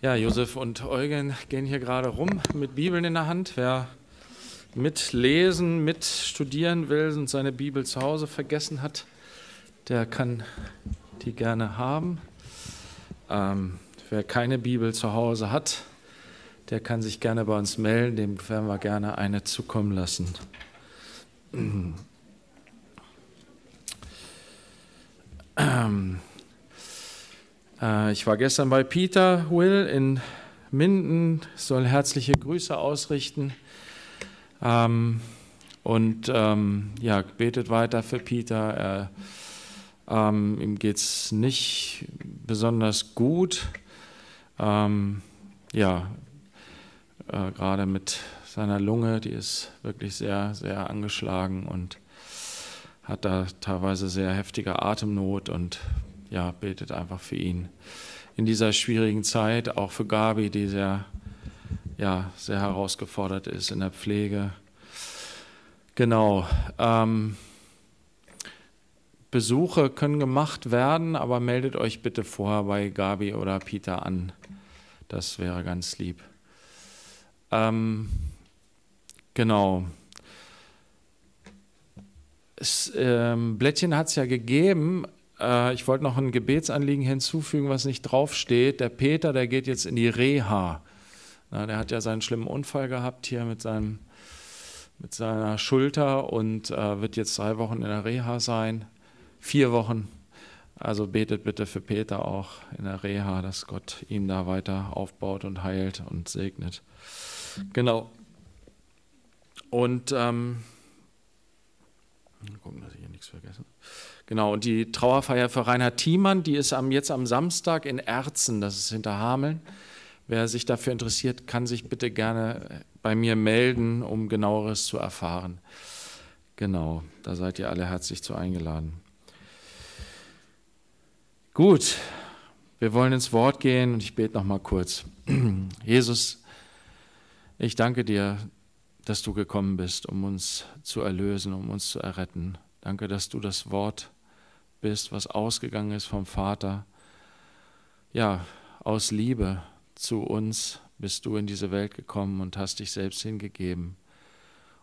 Ja, Josef und Eugen gehen hier gerade rum mit Bibeln in der Hand. Wer mitlesen, mit studieren will und seine Bibel zu Hause vergessen hat, der kann die gerne haben. Ähm, wer keine Bibel zu Hause hat, der kann sich gerne bei uns melden, dem werden wir gerne eine zukommen lassen. Ähm, äh, ich war gestern bei Peter Will in Minden, soll herzliche Grüße ausrichten. Ähm, und ähm, ja, betet weiter für Peter. Ähm, ihm geht es nicht besonders gut. ja, äh, gerade mit seiner Lunge, die ist wirklich sehr, sehr angeschlagen und hat da teilweise sehr heftige Atemnot und ja, betet einfach für ihn. In dieser schwierigen Zeit, auch für Gabi, die sehr, ja, sehr herausgefordert ist in der Pflege. Genau. Ähm, Besuche können gemacht werden, aber meldet euch bitte vorher bei Gabi oder Peter an. Das wäre ganz lieb. Ähm, genau. Es, ähm, Blättchen hat es ja gegeben. Äh, ich wollte noch ein Gebetsanliegen hinzufügen, was nicht draufsteht. Der Peter, der geht jetzt in die Reha. Na, der hat ja seinen schlimmen Unfall gehabt hier mit, seinem, mit seiner Schulter und äh, wird jetzt drei Wochen in der Reha sein. Vier Wochen. Also betet bitte für Peter auch in der Reha, dass Gott ihn da weiter aufbaut und heilt und segnet. Genau. Und ähm, Mal hm, gucken, dass ich hier nichts vergesse. Genau, und die Trauerfeier für Reinhard Thiemann, die ist am, jetzt am Samstag in Erzen, das ist hinter Hameln. Wer sich dafür interessiert, kann sich bitte gerne äh, bei mir melden, um genaueres zu erfahren. Genau, da seid ihr alle herzlich zu eingeladen. Gut, wir wollen ins Wort gehen und ich bete noch mal kurz. Jesus, ich danke dir, dass du gekommen bist, um uns zu erlösen, um uns zu erretten. Danke, dass du das Wort bist, was ausgegangen ist vom Vater. Ja, aus Liebe zu uns bist du in diese Welt gekommen und hast dich selbst hingegeben,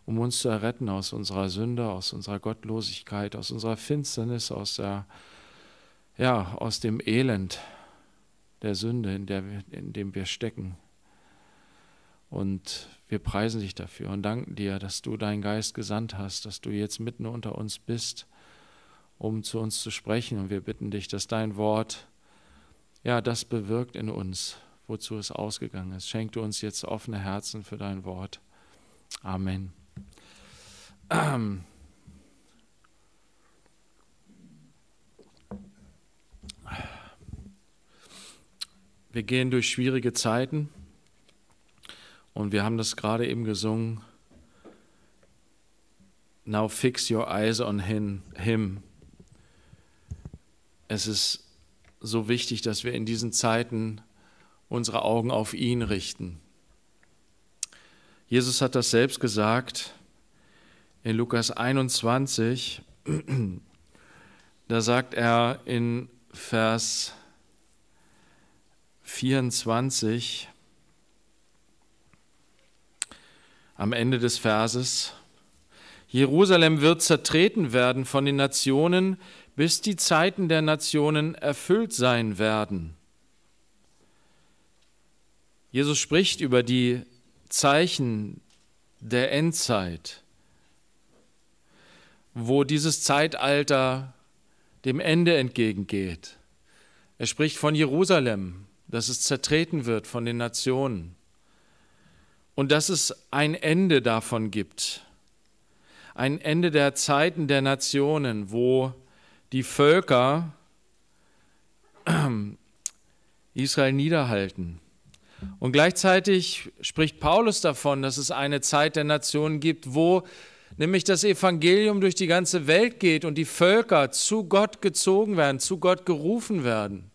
um uns zu erretten aus unserer Sünde, aus unserer Gottlosigkeit, aus unserer Finsternis, aus der ja, aus dem Elend der Sünde, in, der wir, in dem wir stecken, und wir preisen dich dafür und danken dir, dass du deinen Geist gesandt hast, dass du jetzt mitten unter uns bist, um zu uns zu sprechen. Und wir bitten dich, dass dein Wort, ja, das bewirkt in uns, wozu es ausgegangen ist. Schenk du uns jetzt offene Herzen für dein Wort. Amen. Ähm. Wir gehen durch schwierige Zeiten. Und wir haben das gerade eben gesungen. Now fix your eyes on him. Es ist so wichtig, dass wir in diesen Zeiten unsere Augen auf ihn richten. Jesus hat das selbst gesagt in Lukas 21. Da sagt er in Vers 24, am Ende des Verses. Jerusalem wird zertreten werden von den Nationen, bis die Zeiten der Nationen erfüllt sein werden. Jesus spricht über die Zeichen der Endzeit, wo dieses Zeitalter dem Ende entgegengeht. Er spricht von Jerusalem, dass es zertreten wird von den Nationen und dass es ein Ende davon gibt. Ein Ende der Zeiten der Nationen, wo die Völker Israel niederhalten. Und gleichzeitig spricht Paulus davon, dass es eine Zeit der Nationen gibt, wo nämlich das Evangelium durch die ganze Welt geht und die Völker zu Gott gezogen werden, zu Gott gerufen werden.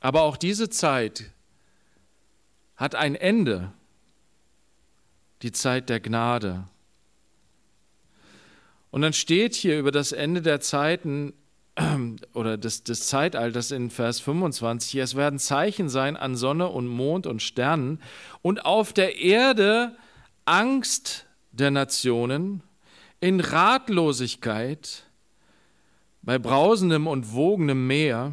Aber auch diese Zeit hat ein Ende, die Zeit der Gnade. Und dann steht hier über das Ende der Zeiten oder des, des Zeitalters in Vers 25, es werden Zeichen sein an Sonne und Mond und Sternen und auf der Erde Angst der Nationen in Ratlosigkeit bei brausendem und wogendem Meer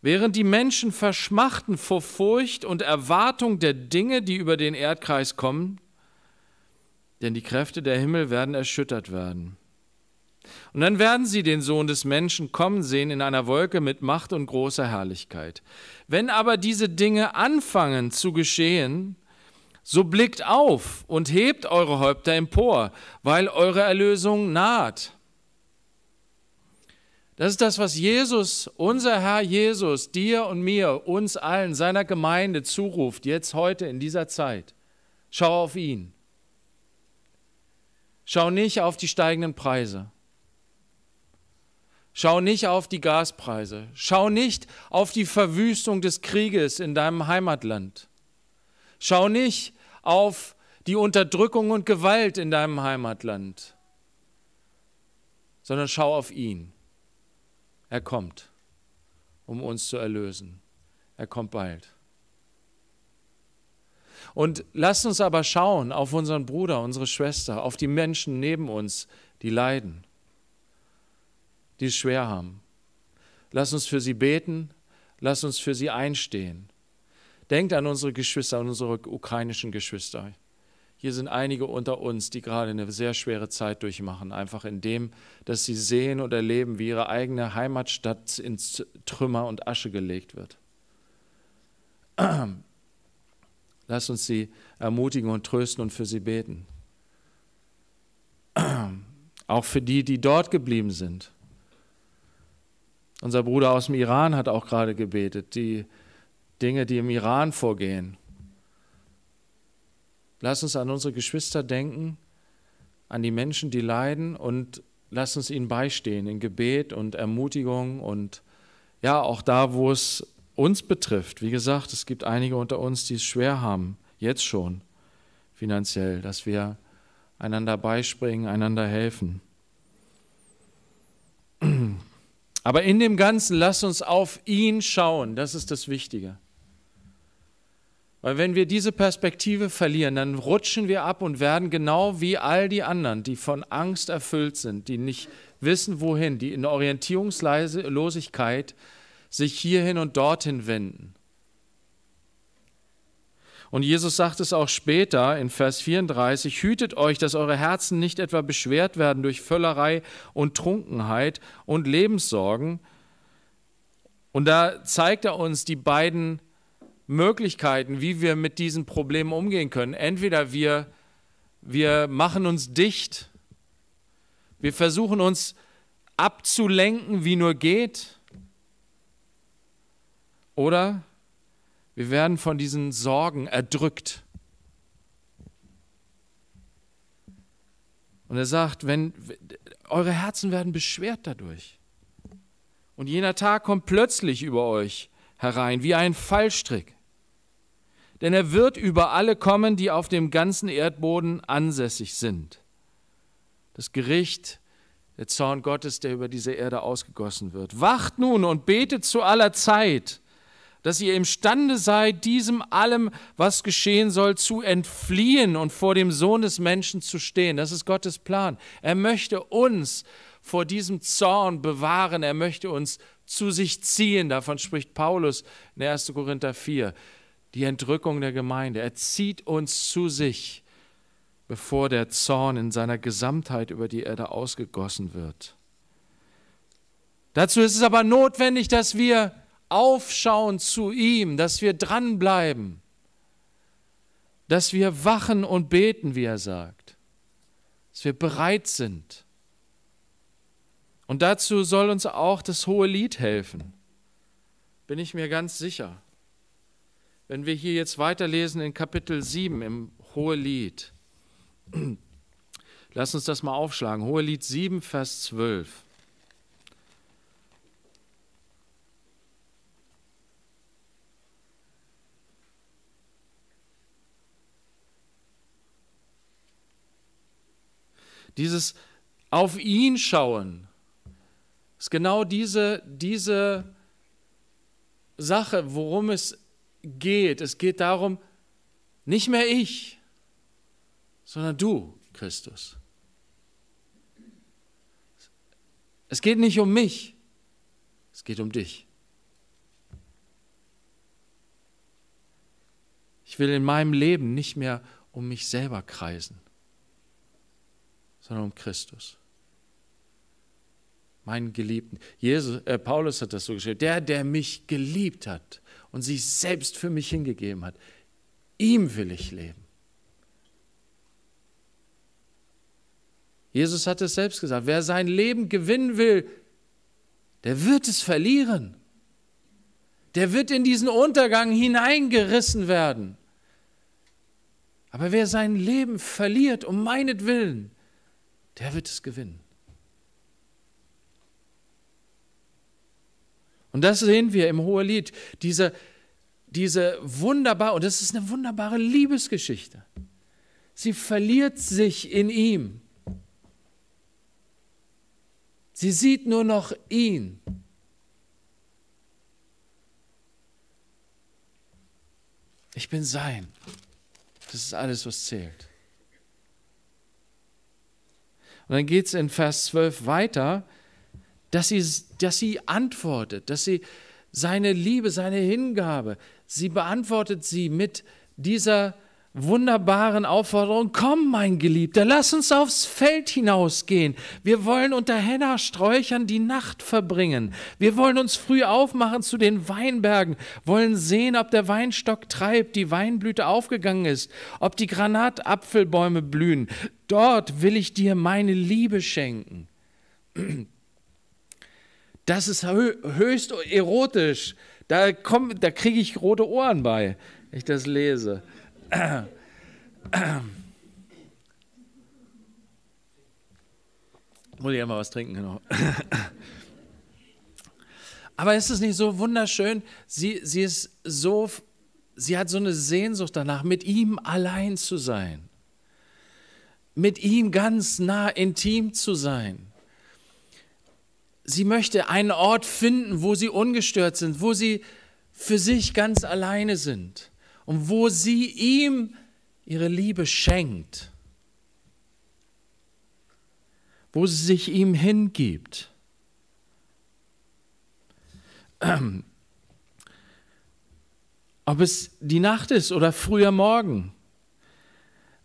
Während die Menschen verschmachten vor Furcht und Erwartung der Dinge, die über den Erdkreis kommen, denn die Kräfte der Himmel werden erschüttert werden. Und dann werden sie den Sohn des Menschen kommen sehen in einer Wolke mit Macht und großer Herrlichkeit. Wenn aber diese Dinge anfangen zu geschehen, so blickt auf und hebt eure Häupter empor, weil eure Erlösung naht. Das ist das, was Jesus, unser Herr Jesus, dir und mir, uns allen, seiner Gemeinde zuruft, jetzt heute in dieser Zeit. Schau auf ihn. Schau nicht auf die steigenden Preise. Schau nicht auf die Gaspreise. Schau nicht auf die Verwüstung des Krieges in deinem Heimatland. Schau nicht auf die Unterdrückung und Gewalt in deinem Heimatland, sondern schau auf ihn er kommt, um uns zu erlösen. Er kommt bald. Und lasst uns aber schauen auf unseren Bruder, unsere Schwester, auf die Menschen neben uns, die leiden, die es schwer haben. Lasst uns für sie beten, lasst uns für sie einstehen. Denkt an unsere Geschwister, an unsere ukrainischen Geschwister. Hier sind einige unter uns, die gerade eine sehr schwere Zeit durchmachen, einfach in dem, dass sie sehen und erleben, wie ihre eigene Heimatstadt ins Trümmer und Asche gelegt wird. Lass uns sie ermutigen und trösten und für sie beten. Auch für die, die dort geblieben sind. Unser Bruder aus dem Iran hat auch gerade gebetet, die Dinge, die im Iran vorgehen. Lass uns an unsere Geschwister denken, an die Menschen, die leiden und lass uns ihnen beistehen in Gebet und Ermutigung und ja, auch da, wo es uns betrifft. Wie gesagt, es gibt einige unter uns, die es schwer haben, jetzt schon finanziell, dass wir einander beispringen, einander helfen. Aber in dem Ganzen lass uns auf ihn schauen, das ist das Wichtige. Weil wenn wir diese Perspektive verlieren, dann rutschen wir ab und werden genau wie all die anderen, die von Angst erfüllt sind, die nicht wissen, wohin, die in Orientierungslosigkeit sich hierhin und dorthin wenden. Und Jesus sagt es auch später in Vers 34, hütet euch, dass eure Herzen nicht etwa beschwert werden durch Völlerei und Trunkenheit und Lebenssorgen. Und da zeigt er uns die beiden Möglichkeiten, wie wir mit diesen Problemen umgehen können. Entweder wir, wir machen uns dicht, wir versuchen uns abzulenken, wie nur geht, oder wir werden von diesen Sorgen erdrückt. Und er sagt, wenn eure Herzen werden beschwert dadurch. Und jener Tag kommt plötzlich über euch herein, wie ein Fallstrick denn er wird über alle kommen, die auf dem ganzen Erdboden ansässig sind. Das Gericht, der Zorn Gottes, der über diese Erde ausgegossen wird. Wacht nun und betet zu aller Zeit, dass ihr imstande seid, diesem allem, was geschehen soll, zu entfliehen und vor dem Sohn des Menschen zu stehen. Das ist Gottes Plan. Er möchte uns vor diesem Zorn bewahren. Er möchte uns zu sich ziehen. Davon spricht Paulus in 1. Korinther 4 die Entrückung der Gemeinde. Er zieht uns zu sich, bevor der Zorn in seiner Gesamtheit über die Erde ausgegossen wird. Dazu ist es aber notwendig, dass wir aufschauen zu ihm, dass wir dranbleiben, dass wir wachen und beten, wie er sagt, dass wir bereit sind. Und dazu soll uns auch das hohe Lied helfen, bin ich mir ganz sicher. Wenn wir hier jetzt weiterlesen in Kapitel 7 im Hohelied, lass uns das mal aufschlagen. Hohelied 7, Vers 12. Dieses auf ihn schauen ist genau diese, diese Sache, worum es geht geht. Es geht darum, nicht mehr ich, sondern du, Christus. Es geht nicht um mich, es geht um dich. Ich will in meinem Leben nicht mehr um mich selber kreisen, sondern um Christus. Meinen Geliebten. Jesus, äh, Paulus hat das so geschrieben. Der, der mich geliebt hat und sich selbst für mich hingegeben hat. Ihm will ich leben. Jesus hat es selbst gesagt, wer sein Leben gewinnen will, der wird es verlieren. Der wird in diesen Untergang hineingerissen werden. Aber wer sein Leben verliert um meinetwillen, der wird es gewinnen. Und das sehen wir im Hohelied. Diese, diese wunderbare, und das ist eine wunderbare Liebesgeschichte. Sie verliert sich in ihm. Sie sieht nur noch ihn. Ich bin sein. Das ist alles, was zählt. Und dann geht es in Vers 12 weiter dass sie, dass sie antwortet, dass sie seine Liebe, seine Hingabe, sie beantwortet sie mit dieser wunderbaren Aufforderung, komm mein Geliebter, lass uns aufs Feld hinausgehen. Wir wollen unter Henna-Sträuchern die Nacht verbringen. Wir wollen uns früh aufmachen zu den Weinbergen, wollen sehen, ob der Weinstock treibt, die Weinblüte aufgegangen ist, ob die Granatapfelbäume blühen. Dort will ich dir meine Liebe schenken. Das ist höchst erotisch. Da, da kriege ich rote Ohren bei, wenn ich das lese. Muss ich ja mal was trinken, genau. Aber ist es nicht so wunderschön? Sie, sie ist so, sie hat so eine Sehnsucht danach, mit ihm allein zu sein. Mit ihm ganz nah intim zu sein. Sie möchte einen Ort finden, wo sie ungestört sind, wo sie für sich ganz alleine sind und wo sie ihm ihre Liebe schenkt, wo sie sich ihm hingibt. Ob es die Nacht ist oder früher Morgen,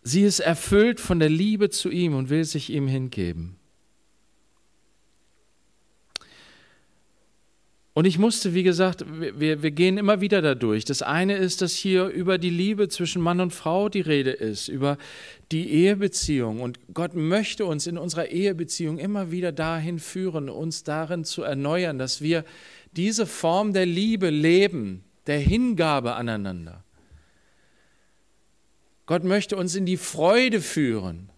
sie ist erfüllt von der Liebe zu ihm und will sich ihm hingeben. Und ich musste, wie gesagt, wir, wir gehen immer wieder dadurch. Das eine ist, dass hier über die Liebe zwischen Mann und Frau die Rede ist, über die Ehebeziehung. Und Gott möchte uns in unserer Ehebeziehung immer wieder dahin führen, uns darin zu erneuern, dass wir diese Form der Liebe leben, der Hingabe aneinander. Gott möchte uns in die Freude führen,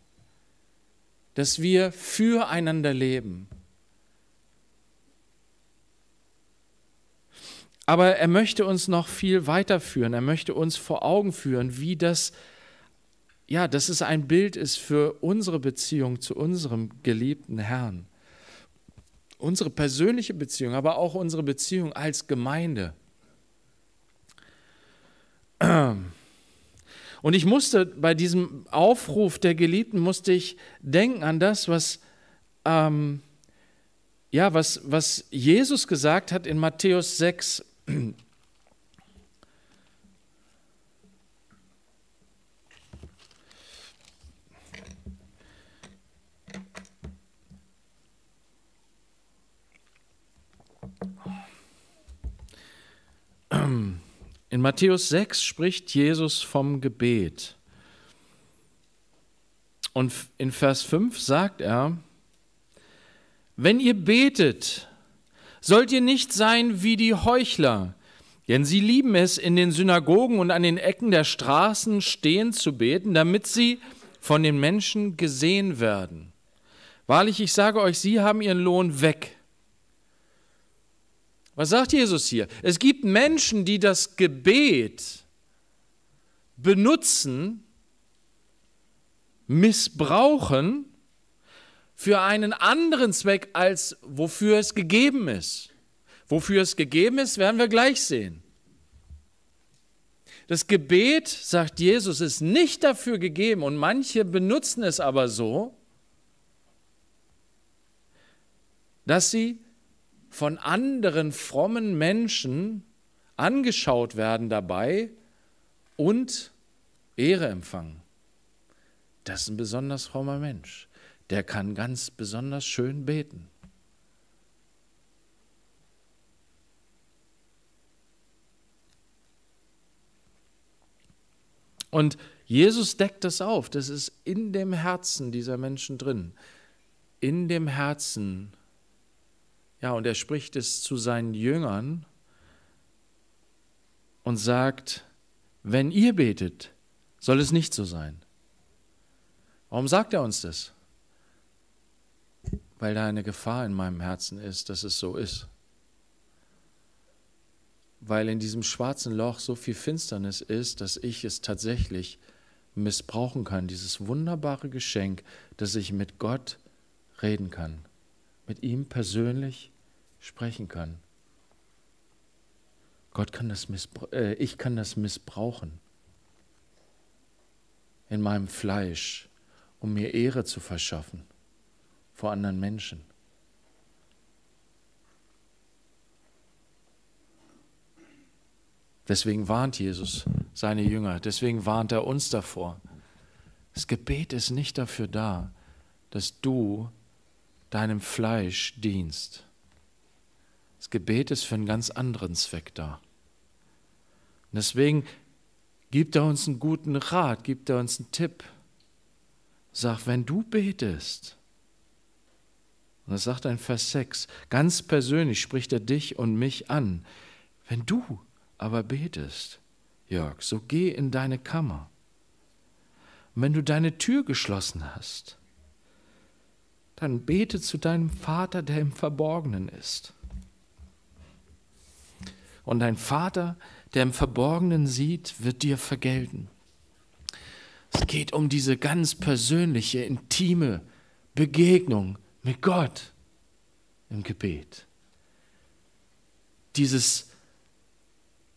dass wir füreinander leben Aber er möchte uns noch viel weiterführen. Er möchte uns vor Augen führen, wie das, ja, dass es ein Bild ist für unsere Beziehung zu unserem geliebten Herrn. Unsere persönliche Beziehung, aber auch unsere Beziehung als Gemeinde. Und ich musste bei diesem Aufruf der Geliebten, musste ich denken an das, was, ähm, ja, was, was Jesus gesagt hat in Matthäus 6, in Matthäus 6 spricht Jesus vom Gebet. Und in Vers 5 sagt er, wenn ihr betet, Sollt ihr nicht sein wie die Heuchler, denn sie lieben es, in den Synagogen und an den Ecken der Straßen stehen zu beten, damit sie von den Menschen gesehen werden. Wahrlich, ich sage euch, sie haben ihren Lohn weg. Was sagt Jesus hier? Es gibt Menschen, die das Gebet benutzen, missbrauchen, für einen anderen Zweck, als wofür es gegeben ist. Wofür es gegeben ist, werden wir gleich sehen. Das Gebet, sagt Jesus, ist nicht dafür gegeben und manche benutzen es aber so, dass sie von anderen frommen Menschen angeschaut werden dabei und Ehre empfangen. Das ist ein besonders frommer Mensch der kann ganz besonders schön beten. Und Jesus deckt das auf, das ist in dem Herzen dieser Menschen drin. In dem Herzen, ja, und er spricht es zu seinen Jüngern und sagt, wenn ihr betet, soll es nicht so sein. Warum sagt er uns das? weil da eine Gefahr in meinem Herzen ist, dass es so ist. Weil in diesem schwarzen Loch so viel Finsternis ist, dass ich es tatsächlich missbrauchen kann, dieses wunderbare Geschenk, dass ich mit Gott reden kann, mit ihm persönlich sprechen kann. Gott kann das äh, ich kann das missbrauchen in meinem Fleisch, um mir Ehre zu verschaffen vor anderen Menschen. Deswegen warnt Jesus seine Jünger, deswegen warnt er uns davor. Das Gebet ist nicht dafür da, dass du deinem Fleisch dienst. Das Gebet ist für einen ganz anderen Zweck da. Und deswegen gibt er uns einen guten Rat, gibt er uns einen Tipp. Sag, wenn du betest, und das sagt ein Vers 6, ganz persönlich spricht er dich und mich an. Wenn du aber betest, Jörg, so geh in deine Kammer. Und wenn du deine Tür geschlossen hast, dann bete zu deinem Vater, der im Verborgenen ist. Und dein Vater, der im Verborgenen sieht, wird dir vergelten. Es geht um diese ganz persönliche, intime Begegnung mit Gott im Gebet. Dieses,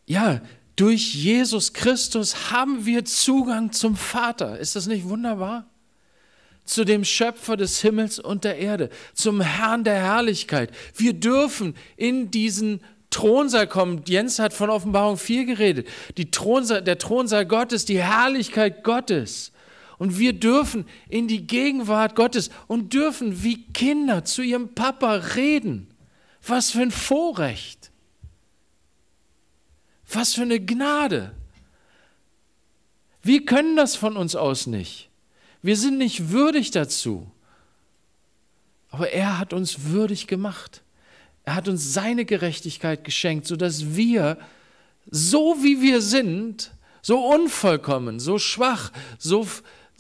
ja, durch Jesus Christus haben wir Zugang zum Vater. Ist das nicht wunderbar? Zu dem Schöpfer des Himmels und der Erde, zum Herrn der Herrlichkeit. Wir dürfen in diesen Thronsaal kommen. Jens hat von Offenbarung 4 geredet. Thronsaal, der Thronsaal Gottes, die Herrlichkeit Gottes. Und wir dürfen in die Gegenwart Gottes und dürfen wie Kinder zu ihrem Papa reden. Was für ein Vorrecht. Was für eine Gnade. Wir können das von uns aus nicht. Wir sind nicht würdig dazu. Aber er hat uns würdig gemacht. Er hat uns seine Gerechtigkeit geschenkt, sodass wir, so wie wir sind, so unvollkommen, so schwach, so,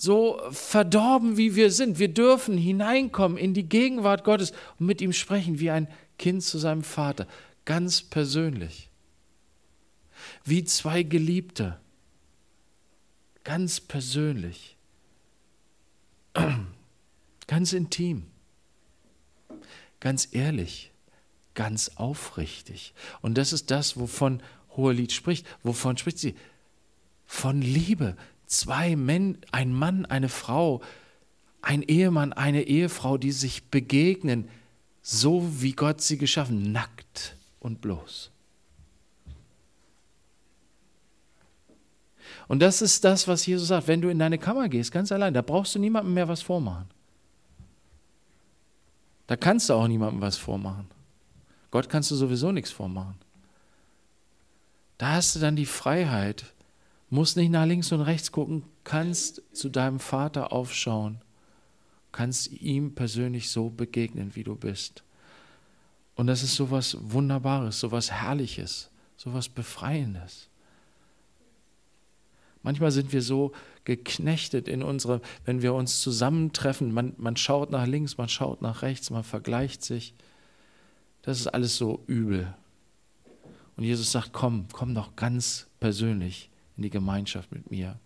so verdorben, wie wir sind. Wir dürfen hineinkommen in die Gegenwart Gottes und mit ihm sprechen wie ein Kind zu seinem Vater, ganz persönlich. Wie zwei Geliebte, ganz persönlich, ganz intim, ganz ehrlich, ganz aufrichtig. Und das ist das, wovon Hohelied spricht. Wovon spricht sie? Von Liebe, zwei Männer, ein Mann, eine Frau, ein Ehemann, eine Ehefrau, die sich begegnen, so wie Gott sie geschaffen, nackt und bloß. Und das ist das, was Jesus sagt. Wenn du in deine Kammer gehst, ganz allein, da brauchst du niemandem mehr was vormachen. Da kannst du auch niemandem was vormachen. Gott kannst du sowieso nichts vormachen. Da hast du dann die Freiheit, Musst nicht nach links und rechts gucken, kannst zu deinem Vater aufschauen, kannst ihm persönlich so begegnen, wie du bist. Und das ist so was Wunderbares, so was Herrliches, so was Befreiendes. Manchmal sind wir so geknechtet in unserem, wenn wir uns zusammentreffen, man, man schaut nach links, man schaut nach rechts, man vergleicht sich. Das ist alles so übel. Und Jesus sagt, komm, komm doch ganz persönlich in die Gemeinschaft mit mir.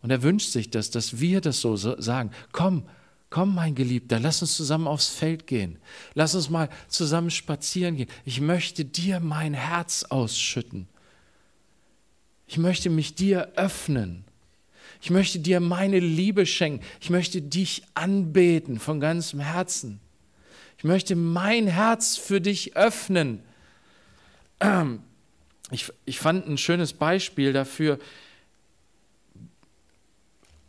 Und er wünscht sich das, dass wir das so sagen. Komm, komm, mein Geliebter, lass uns zusammen aufs Feld gehen. Lass uns mal zusammen spazieren gehen. Ich möchte dir mein Herz ausschütten. Ich möchte mich dir öffnen. Ich möchte dir meine Liebe schenken. Ich möchte dich anbeten von ganzem Herzen. Ich möchte mein Herz für dich öffnen. ich, ich fand ein schönes Beispiel dafür,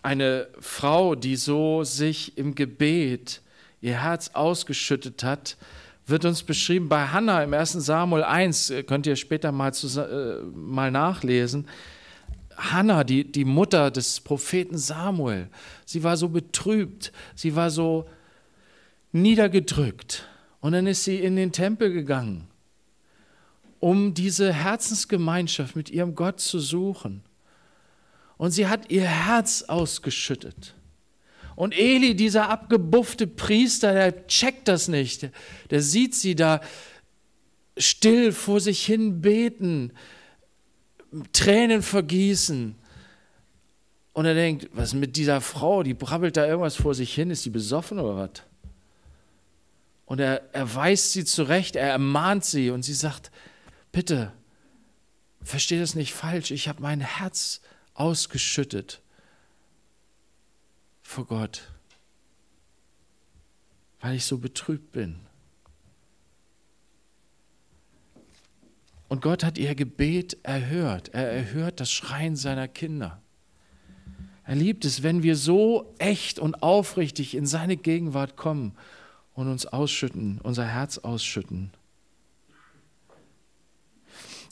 eine Frau, die so sich im Gebet ihr Herz ausgeschüttet hat, wird uns beschrieben bei Hannah im 1. Samuel 1, könnt ihr später mal, äh, mal nachlesen. Hannah, die, die Mutter des Propheten Samuel, sie war so betrübt, sie war so niedergedrückt. Und dann ist sie in den Tempel gegangen um diese Herzensgemeinschaft mit ihrem Gott zu suchen. Und sie hat ihr Herz ausgeschüttet. Und Eli, dieser abgebuffte Priester, der checkt das nicht. Der sieht sie da still vor sich hin beten, Tränen vergießen. Und er denkt, was mit dieser Frau? Die brabbelt da irgendwas vor sich hin. Ist sie besoffen oder was? Und er, er weist sie zurecht, er ermahnt sie und sie sagt, Bitte, verstehe das nicht falsch. Ich habe mein Herz ausgeschüttet vor Gott, weil ich so betrübt bin. Und Gott hat ihr Gebet erhört. Er erhört das Schreien seiner Kinder. Er liebt es, wenn wir so echt und aufrichtig in seine Gegenwart kommen und uns ausschütten, unser Herz ausschütten.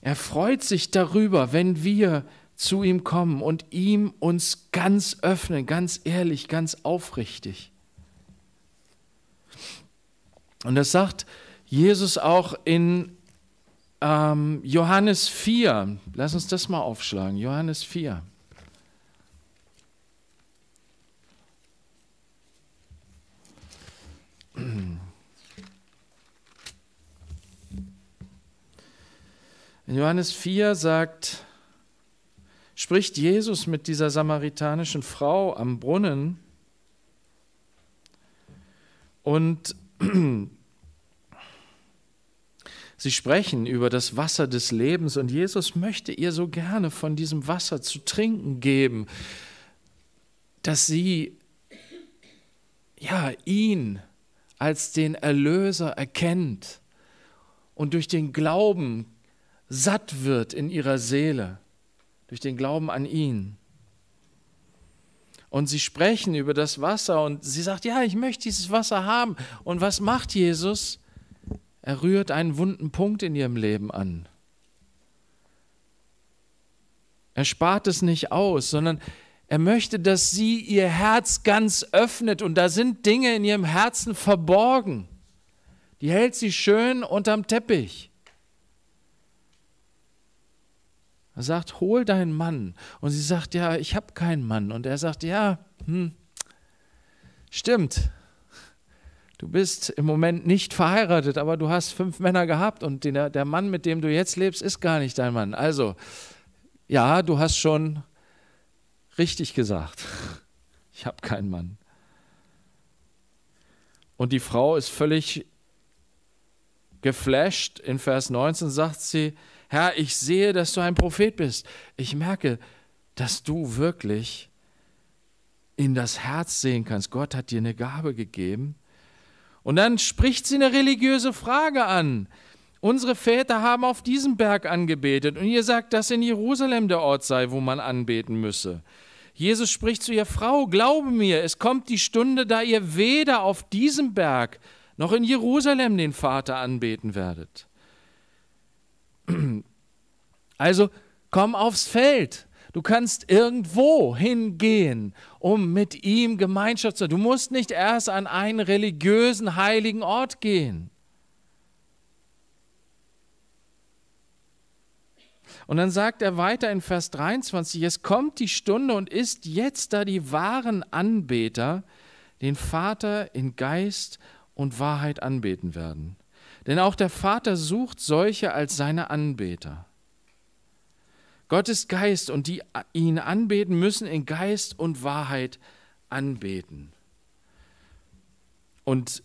Er freut sich darüber, wenn wir zu ihm kommen und ihm uns ganz öffnen, ganz ehrlich, ganz aufrichtig. Und das sagt Jesus auch in ähm, Johannes 4. Lass uns das mal aufschlagen. Johannes 4. In Johannes 4 sagt, spricht Jesus mit dieser samaritanischen Frau am Brunnen und sie sprechen über das Wasser des Lebens und Jesus möchte ihr so gerne von diesem Wasser zu trinken geben, dass sie ja ihn als den Erlöser erkennt und durch den Glauben satt wird in ihrer Seele durch den Glauben an ihn. Und sie sprechen über das Wasser und sie sagt, ja, ich möchte dieses Wasser haben. Und was macht Jesus? Er rührt einen wunden Punkt in ihrem Leben an. Er spart es nicht aus, sondern er möchte, dass sie ihr Herz ganz öffnet und da sind Dinge in ihrem Herzen verborgen. Die hält sie schön unterm Teppich. Er sagt, hol deinen Mann. Und sie sagt, ja, ich habe keinen Mann. Und er sagt, ja, hm, stimmt. Du bist im Moment nicht verheiratet, aber du hast fünf Männer gehabt und der, der Mann, mit dem du jetzt lebst, ist gar nicht dein Mann. Also, ja, du hast schon richtig gesagt. Ich habe keinen Mann. Und die Frau ist völlig geflasht. In Vers 19 sagt sie, Herr, ich sehe, dass du ein Prophet bist. Ich merke, dass du wirklich in das Herz sehen kannst. Gott hat dir eine Gabe gegeben. Und dann spricht sie eine religiöse Frage an. Unsere Väter haben auf diesem Berg angebetet und ihr sagt, dass in Jerusalem der Ort sei, wo man anbeten müsse. Jesus spricht zu ihr, Frau, glaube mir, es kommt die Stunde, da ihr weder auf diesem Berg noch in Jerusalem den Vater anbeten werdet. Also komm aufs Feld. Du kannst irgendwo hingehen, um mit ihm Gemeinschaft zu haben. Du musst nicht erst an einen religiösen, heiligen Ort gehen. Und dann sagt er weiter in Vers 23, es kommt die Stunde und ist jetzt da die wahren Anbeter den Vater in Geist und Wahrheit anbeten werden. Denn auch der Vater sucht solche als seine Anbeter. Gott ist Geist und die ihn anbeten, müssen in Geist und Wahrheit anbeten. Und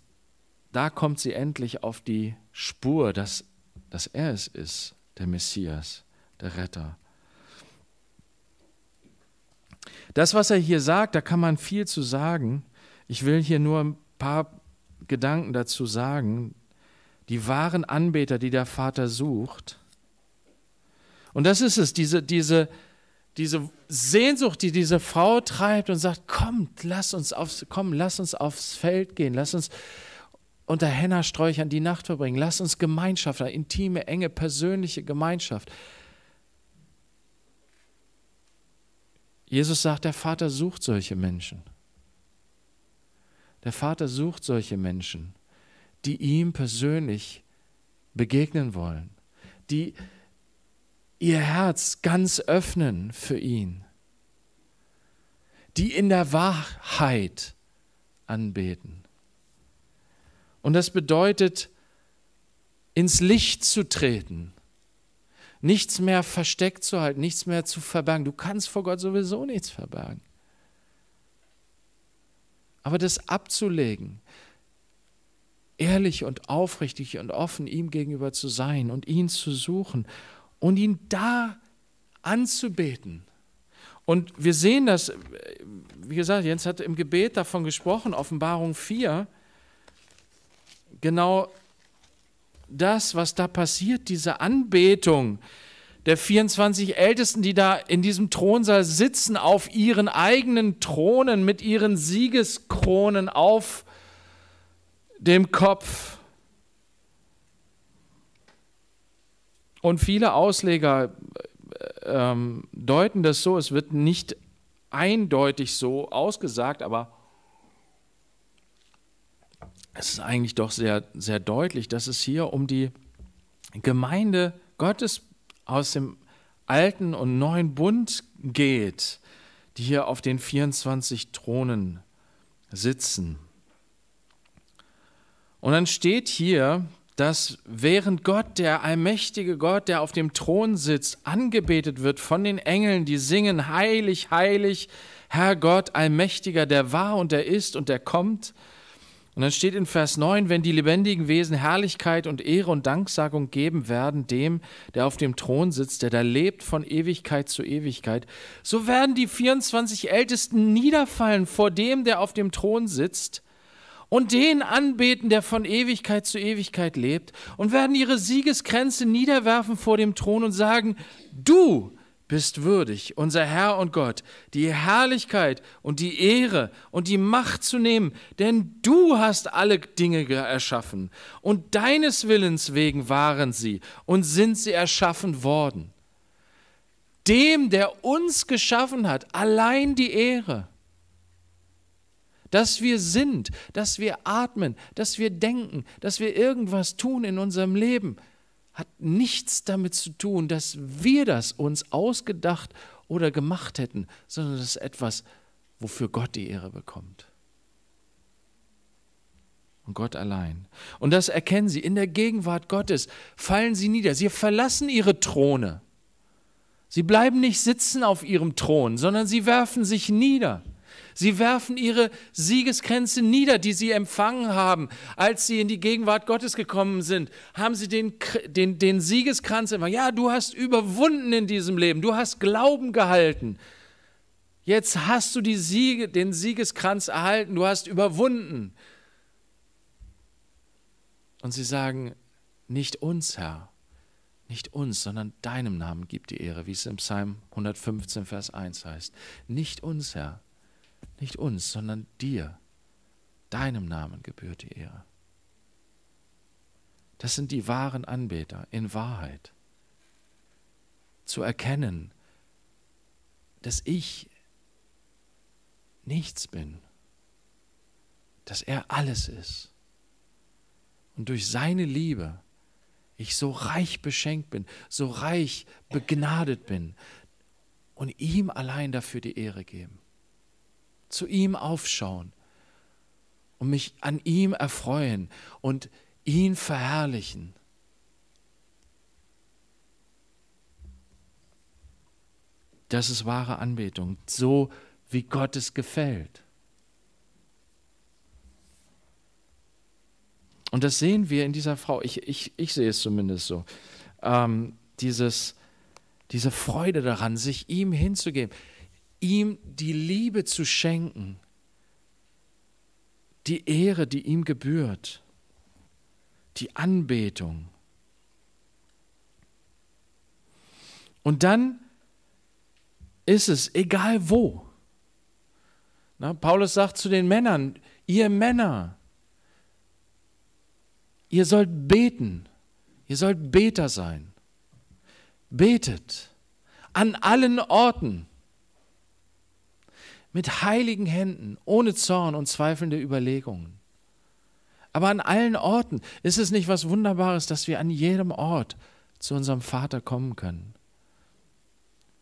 da kommt sie endlich auf die Spur, dass, dass er es ist, der Messias, der Retter. Das, was er hier sagt, da kann man viel zu sagen. Ich will hier nur ein paar Gedanken dazu sagen, die wahren Anbeter, die der Vater sucht. Und das ist es, diese, diese, diese Sehnsucht, die diese Frau treibt und sagt, kommt, lass uns aufs, komm, lass uns aufs Feld gehen, lass uns unter Hennersträuchern die Nacht verbringen, lass uns Gemeinschaft, eine intime, enge, persönliche Gemeinschaft. Jesus sagt, der Vater sucht solche Menschen. Der Vater sucht solche Menschen die ihm persönlich begegnen wollen, die ihr Herz ganz öffnen für ihn, die in der Wahrheit anbeten. Und das bedeutet, ins Licht zu treten, nichts mehr versteckt zu halten, nichts mehr zu verbergen. Du kannst vor Gott sowieso nichts verbergen. Aber das abzulegen, ehrlich und aufrichtig und offen ihm gegenüber zu sein und ihn zu suchen und ihn da anzubeten. Und wir sehen das, äh, wie gesagt, Jens hat im Gebet davon gesprochen, Offenbarung 4, genau das, was da passiert, diese Anbetung der 24 Ältesten, die da in diesem Thronsaal sitzen, auf ihren eigenen Thronen mit ihren Siegeskronen auf dem Kopf. Und viele Ausleger äh, ähm, deuten das so, es wird nicht eindeutig so ausgesagt, aber es ist eigentlich doch sehr, sehr deutlich, dass es hier um die Gemeinde Gottes aus dem alten und neuen Bund geht, die hier auf den 24 Thronen sitzen. Und dann steht hier, dass während Gott, der allmächtige Gott, der auf dem Thron sitzt, angebetet wird von den Engeln, die singen, heilig, heilig, Herr Gott, allmächtiger, der war und der ist und der kommt. Und dann steht in Vers 9, wenn die lebendigen Wesen Herrlichkeit und Ehre und Danksagung geben werden dem, der auf dem Thron sitzt, der da lebt von Ewigkeit zu Ewigkeit, so werden die 24 Ältesten niederfallen vor dem, der auf dem Thron sitzt und den anbeten, der von Ewigkeit zu Ewigkeit lebt, und werden ihre Siegeskränze niederwerfen vor dem Thron und sagen, du bist würdig, unser Herr und Gott, die Herrlichkeit und die Ehre und die Macht zu nehmen, denn du hast alle Dinge erschaffen, und deines Willens wegen waren sie und sind sie erschaffen worden. Dem, der uns geschaffen hat, allein die Ehre dass wir sind, dass wir atmen, dass wir denken, dass wir irgendwas tun in unserem Leben, hat nichts damit zu tun, dass wir das uns ausgedacht oder gemacht hätten, sondern das ist etwas, wofür Gott die Ehre bekommt. Und Gott allein. Und das erkennen sie in der Gegenwart Gottes. Fallen sie nieder. Sie verlassen ihre Throne. Sie bleiben nicht sitzen auf ihrem Thron, sondern sie werfen sich nieder. Sie werfen ihre Siegeskränze nieder, die sie empfangen haben. Als sie in die Gegenwart Gottes gekommen sind, haben sie den, den, den Siegeskranz empfangen. Ja, du hast überwunden in diesem Leben. Du hast Glauben gehalten. Jetzt hast du die Siege, den Siegeskranz erhalten. Du hast überwunden. Und sie sagen, nicht uns, Herr, nicht uns, sondern deinem Namen gibt die Ehre, wie es im Psalm 115, Vers 1 heißt. Nicht uns, Herr, nicht uns, sondern dir. Deinem Namen gebührt die Ehre. Das sind die wahren Anbeter in Wahrheit. Zu erkennen, dass ich nichts bin, dass er alles ist und durch seine Liebe ich so reich beschenkt bin, so reich begnadet bin und ihm allein dafür die Ehre geben zu ihm aufschauen und mich an ihm erfreuen und ihn verherrlichen. Das ist wahre Anbetung, so wie Gott es gefällt. Und das sehen wir in dieser Frau, ich, ich, ich sehe es zumindest so, ähm, dieses, diese Freude daran, sich ihm hinzugeben ihm die Liebe zu schenken, die Ehre, die ihm gebührt, die Anbetung. Und dann ist es egal wo. Na, Paulus sagt zu den Männern, ihr Männer, ihr sollt beten, ihr sollt Beter sein. Betet an allen Orten mit heiligen Händen, ohne Zorn und zweifelnde Überlegungen. Aber an allen Orten ist es nicht was Wunderbares, dass wir an jedem Ort zu unserem Vater kommen können.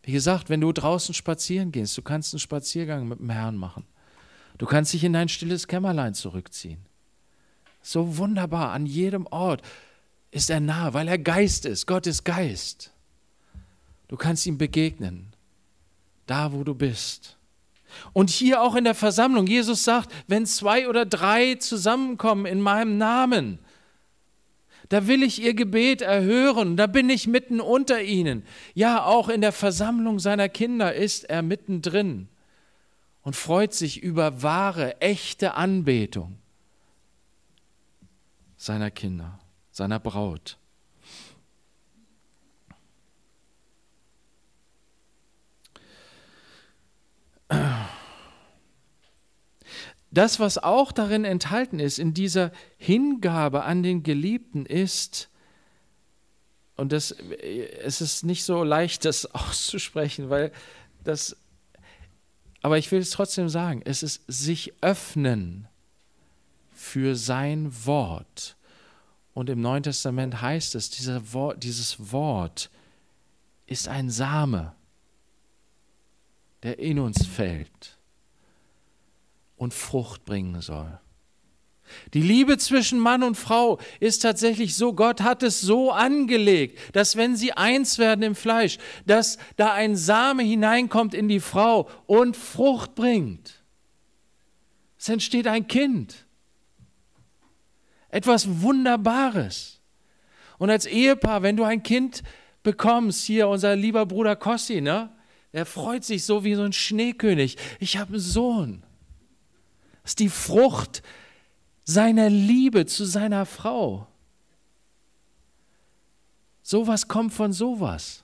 Wie gesagt, wenn du draußen spazieren gehst, du kannst einen Spaziergang mit dem Herrn machen. Du kannst dich in dein stilles Kämmerlein zurückziehen. So wunderbar, an jedem Ort ist er nah, weil er Geist ist. Gott ist Geist. Du kannst ihm begegnen, da wo du bist. Und hier auch in der Versammlung, Jesus sagt, wenn zwei oder drei zusammenkommen in meinem Namen, da will ich ihr Gebet erhören, da bin ich mitten unter ihnen. Ja, auch in der Versammlung seiner Kinder ist er mittendrin und freut sich über wahre, echte Anbetung seiner Kinder, seiner Braut. Das, was auch darin enthalten ist, in dieser Hingabe an den Geliebten, ist, und das, es ist nicht so leicht, das auszusprechen, weil das, aber ich will es trotzdem sagen, es ist sich öffnen für sein Wort. Und im Neuen Testament heißt es, dieser Wort, dieses Wort ist ein Same, der in uns fällt und Frucht bringen soll. Die Liebe zwischen Mann und Frau ist tatsächlich so, Gott hat es so angelegt, dass wenn sie eins werden im Fleisch, dass da ein Same hineinkommt in die Frau und Frucht bringt. Es entsteht ein Kind. Etwas Wunderbares. Und als Ehepaar, wenn du ein Kind bekommst, hier unser lieber Bruder Kossi, ne? Er freut sich so wie so ein Schneekönig. Ich habe einen Sohn ist die Frucht seiner Liebe zu seiner Frau. Sowas kommt von sowas.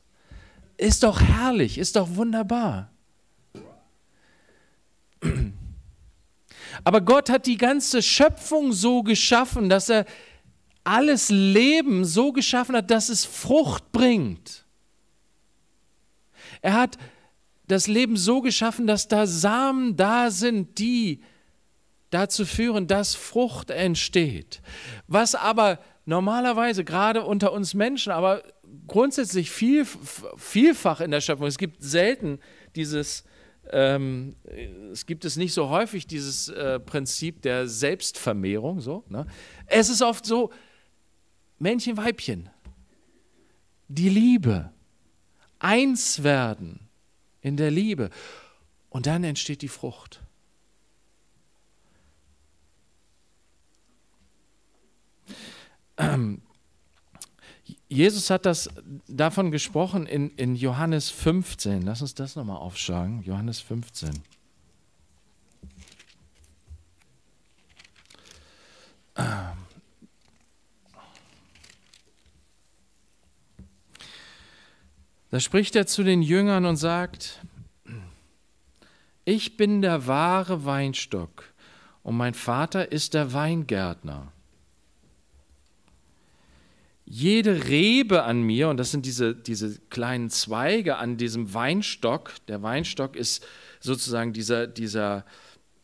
Ist doch herrlich, ist doch wunderbar. Aber Gott hat die ganze Schöpfung so geschaffen, dass er alles Leben so geschaffen hat, dass es Frucht bringt. Er hat das Leben so geschaffen, dass da Samen da sind, die dazu führen, dass Frucht entsteht. Was aber normalerweise gerade unter uns Menschen, aber grundsätzlich viel, vielfach in der Schöpfung, es gibt selten dieses, ähm, es gibt es nicht so häufig, dieses äh, Prinzip der Selbstvermehrung. So, ne? Es ist oft so, Männchen, Weibchen, die Liebe, eins werden in der Liebe. Und dann entsteht die Frucht. Jesus hat das davon gesprochen in, in Johannes 15. Lass uns das nochmal aufschlagen. Johannes 15. Da spricht er zu den Jüngern und sagt, ich bin der wahre Weinstock und mein Vater ist der Weingärtner jede Rebe an mir, und das sind diese, diese kleinen Zweige an diesem Weinstock, der Weinstock ist sozusagen dieser, dieser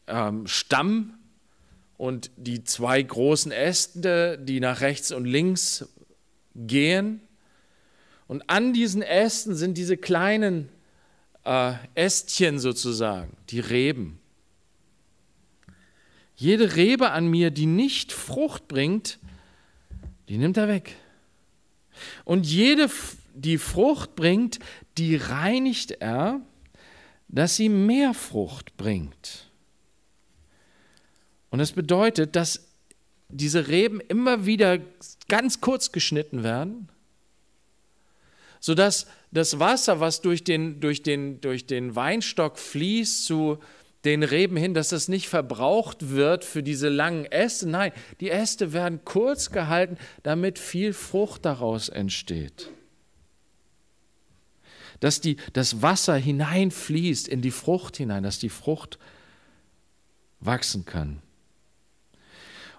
ähm, Stamm und die zwei großen Äste, die nach rechts und links gehen. Und an diesen Ästen sind diese kleinen äh, Ästchen sozusagen, die Reben. Jede Rebe an mir, die nicht Frucht bringt, die nimmt er weg. Und jede, die Frucht bringt, die reinigt er, dass sie mehr Frucht bringt. Und das bedeutet, dass diese Reben immer wieder ganz kurz geschnitten werden, sodass das Wasser, was durch den, durch den, durch den Weinstock fließt, zu, den Reben hin, dass das nicht verbraucht wird für diese langen Äste. Nein, die Äste werden kurz gehalten, damit viel Frucht daraus entsteht. Dass die, das Wasser hineinfließt in die Frucht hinein, dass die Frucht wachsen kann.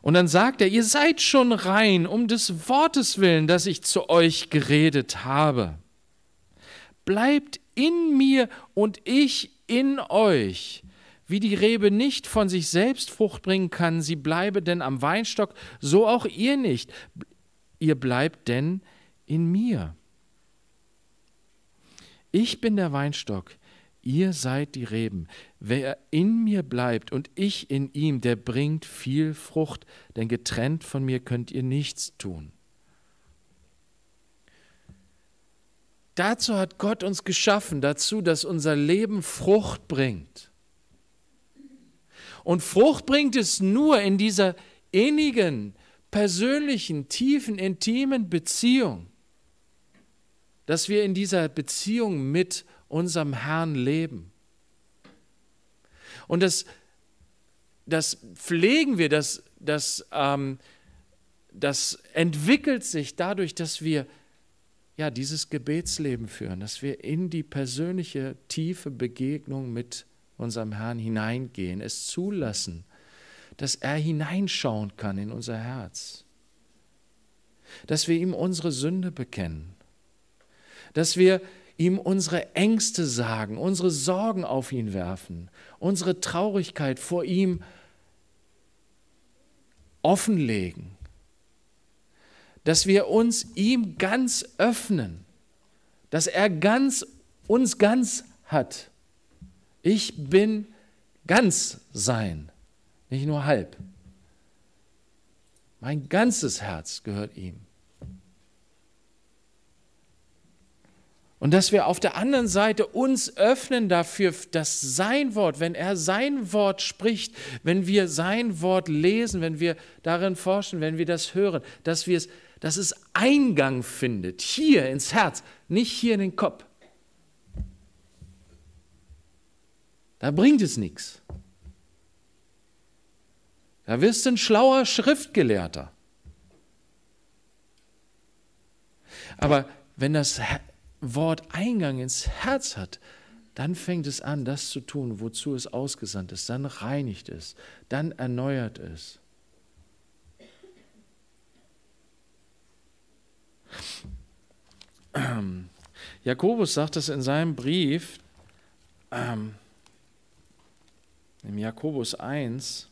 Und dann sagt er, ihr seid schon rein um des Wortes willen, das ich zu euch geredet habe. Bleibt in mir und ich in euch. Wie die Rebe nicht von sich selbst Frucht bringen kann, sie bleibe denn am Weinstock, so auch ihr nicht. Ihr bleibt denn in mir. Ich bin der Weinstock, ihr seid die Reben. Wer in mir bleibt und ich in ihm, der bringt viel Frucht, denn getrennt von mir könnt ihr nichts tun. Dazu hat Gott uns geschaffen, dazu, dass unser Leben Frucht bringt. Und Frucht bringt es nur in dieser innigen, persönlichen, tiefen, intimen Beziehung, dass wir in dieser Beziehung mit unserem Herrn leben. Und das, das pflegen wir, das, das, ähm, das entwickelt sich dadurch, dass wir ja, dieses Gebetsleben führen, dass wir in die persönliche, tiefe Begegnung mit unserem Herrn hineingehen, es zulassen, dass er hineinschauen kann in unser Herz, dass wir ihm unsere Sünde bekennen, dass wir ihm unsere Ängste sagen, unsere Sorgen auf ihn werfen, unsere Traurigkeit vor ihm offenlegen, dass wir uns ihm ganz öffnen, dass er ganz uns ganz hat ich bin ganz sein, nicht nur halb. Mein ganzes Herz gehört ihm. Und dass wir auf der anderen Seite uns öffnen dafür, dass sein Wort, wenn er sein Wort spricht, wenn wir sein Wort lesen, wenn wir darin forschen, wenn wir das hören, dass, wir es, dass es Eingang findet, hier ins Herz, nicht hier in den Kopf. Da bringt es nichts. Da wirst du ein schlauer Schriftgelehrter. Aber wenn das Wort Eingang ins Herz hat, dann fängt es an, das zu tun, wozu es ausgesandt ist. Dann reinigt es, dann erneuert es. Jakobus sagt es in seinem Brief, ähm, im Jakobus 1,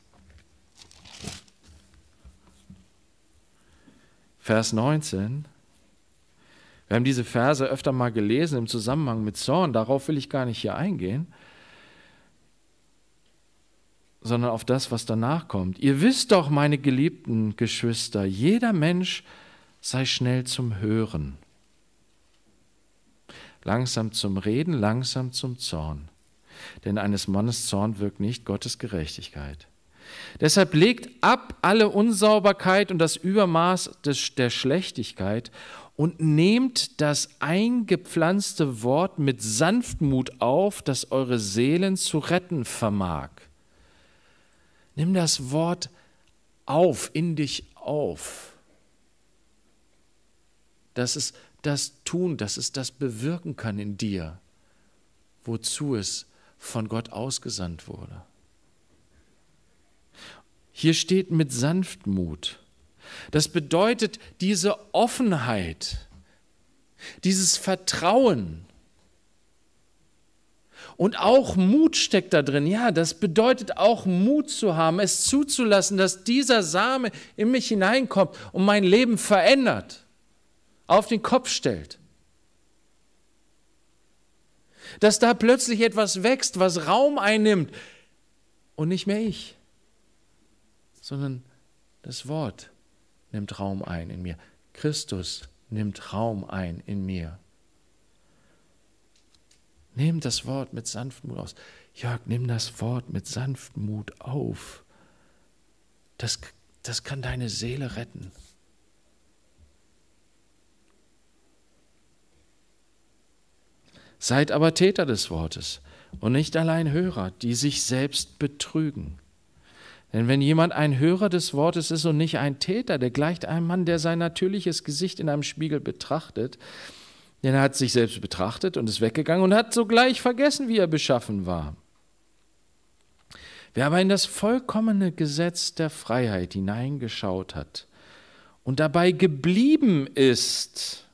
Vers 19. Wir haben diese Verse öfter mal gelesen im Zusammenhang mit Zorn. Darauf will ich gar nicht hier eingehen, sondern auf das, was danach kommt. Ihr wisst doch, meine geliebten Geschwister, jeder Mensch sei schnell zum Hören, langsam zum Reden, langsam zum Zorn denn eines Mannes Zorn wirkt nicht Gottes Gerechtigkeit. Deshalb legt ab alle Unsauberkeit und das Übermaß des, der Schlechtigkeit und nehmt das eingepflanzte Wort mit Sanftmut auf, das eure Seelen zu retten vermag. Nimm das Wort auf, in dich auf. Dass es das tun, dass es das bewirken kann in dir, wozu es von Gott ausgesandt wurde. Hier steht mit Sanftmut. Das bedeutet diese Offenheit, dieses Vertrauen. Und auch Mut steckt da drin. Ja, das bedeutet auch Mut zu haben, es zuzulassen, dass dieser Same in mich hineinkommt und mein Leben verändert, auf den Kopf stellt dass da plötzlich etwas wächst, was Raum einnimmt und nicht mehr ich, sondern das Wort nimmt Raum ein in mir. Christus nimmt Raum ein in mir. Nimm das Wort mit Sanftmut aus. Jörg, nimm das Wort mit Sanftmut auf. Das, das kann deine Seele retten. Seid aber Täter des Wortes und nicht allein Hörer, die sich selbst betrügen. Denn wenn jemand ein Hörer des Wortes ist und nicht ein Täter, der gleicht einem Mann, der sein natürliches Gesicht in einem Spiegel betrachtet, denn er hat sich selbst betrachtet und ist weggegangen und hat sogleich vergessen, wie er beschaffen war. Wer aber in das vollkommene Gesetz der Freiheit hineingeschaut hat und dabei geblieben ist,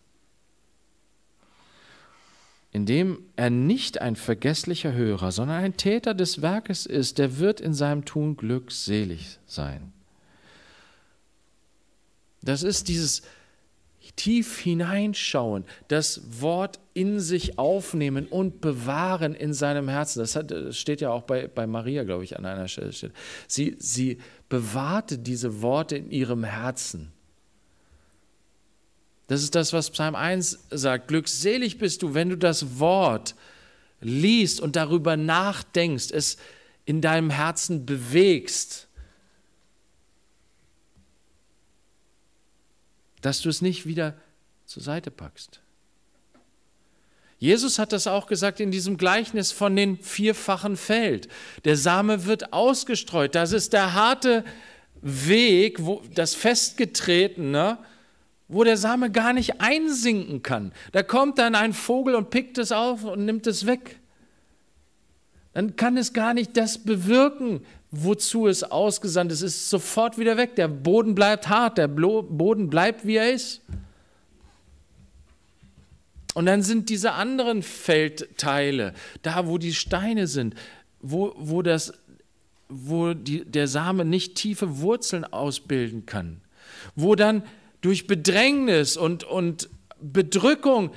indem er nicht ein vergesslicher Hörer, sondern ein Täter des Werkes ist, der wird in seinem Tun glückselig sein. Das ist dieses tief hineinschauen, das Wort in sich aufnehmen und bewahren in seinem Herzen. Das, hat, das steht ja auch bei, bei Maria, glaube ich, an einer Stelle. Sie, sie bewahrte diese Worte in ihrem Herzen. Das ist das, was Psalm 1 sagt. Glückselig bist du, wenn du das Wort liest und darüber nachdenkst, es in deinem Herzen bewegst, dass du es nicht wieder zur Seite packst. Jesus hat das auch gesagt in diesem Gleichnis von den vierfachen Feld. Der Same wird ausgestreut. Das ist der harte Weg, wo das festgetretene, wo der Same gar nicht einsinken kann. Da kommt dann ein Vogel und pickt es auf und nimmt es weg. Dann kann es gar nicht das bewirken, wozu es ausgesandt ist. Es ist sofort wieder weg. Der Boden bleibt hart, der Boden bleibt, wie er ist. Und dann sind diese anderen Feldteile, da wo die Steine sind, wo, wo, das, wo die, der Same nicht tiefe Wurzeln ausbilden kann, wo dann durch Bedrängnis und, und Bedrückung